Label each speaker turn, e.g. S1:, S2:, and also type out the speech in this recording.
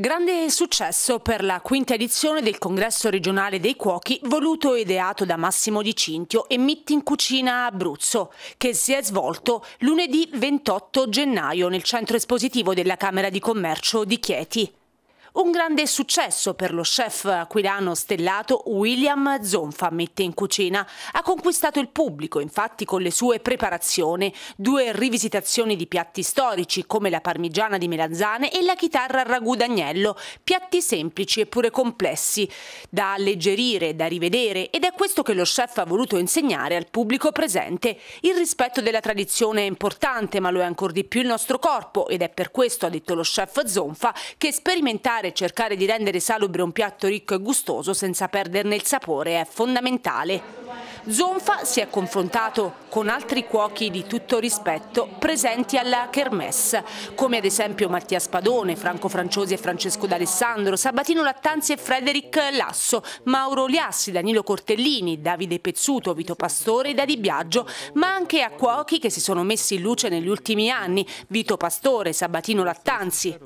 S1: Grande successo per la quinta edizione del congresso regionale dei cuochi voluto e ideato da Massimo Di Cintio e Mitti in Cucina Abruzzo, che si è svolto lunedì 28 gennaio nel centro espositivo della Camera di Commercio di Chieti. Un grande successo per lo chef aquilano stellato William Zonfa mette in cucina. Ha conquistato il pubblico, infatti, con le sue preparazioni, due rivisitazioni di piatti storici come la parmigiana di melanzane e la chitarra al ragù d'agnello, piatti semplici eppure complessi, da alleggerire, da rivedere ed è questo che lo chef ha voluto insegnare al pubblico presente. Il rispetto della tradizione è importante, ma lo è ancora di più il nostro corpo ed è per questo, ha detto lo chef Zonfa, che sperimentare e cercare di rendere salubre un piatto ricco e gustoso senza perderne il sapore è fondamentale. Zonfa si è confrontato con altri cuochi di tutto rispetto presenti alla Kermesse, come ad esempio Mattia Spadone, Franco Franciosi e Francesco D'Alessandro, Sabatino Lattanzi e Frederic Lasso, Mauro Liassi, Danilo Cortellini, Davide Pezzuto, Vito Pastore e Dadi Biagio, ma anche a cuochi che si sono messi in luce negli ultimi anni, Vito Pastore, Sabatino Lattanzi.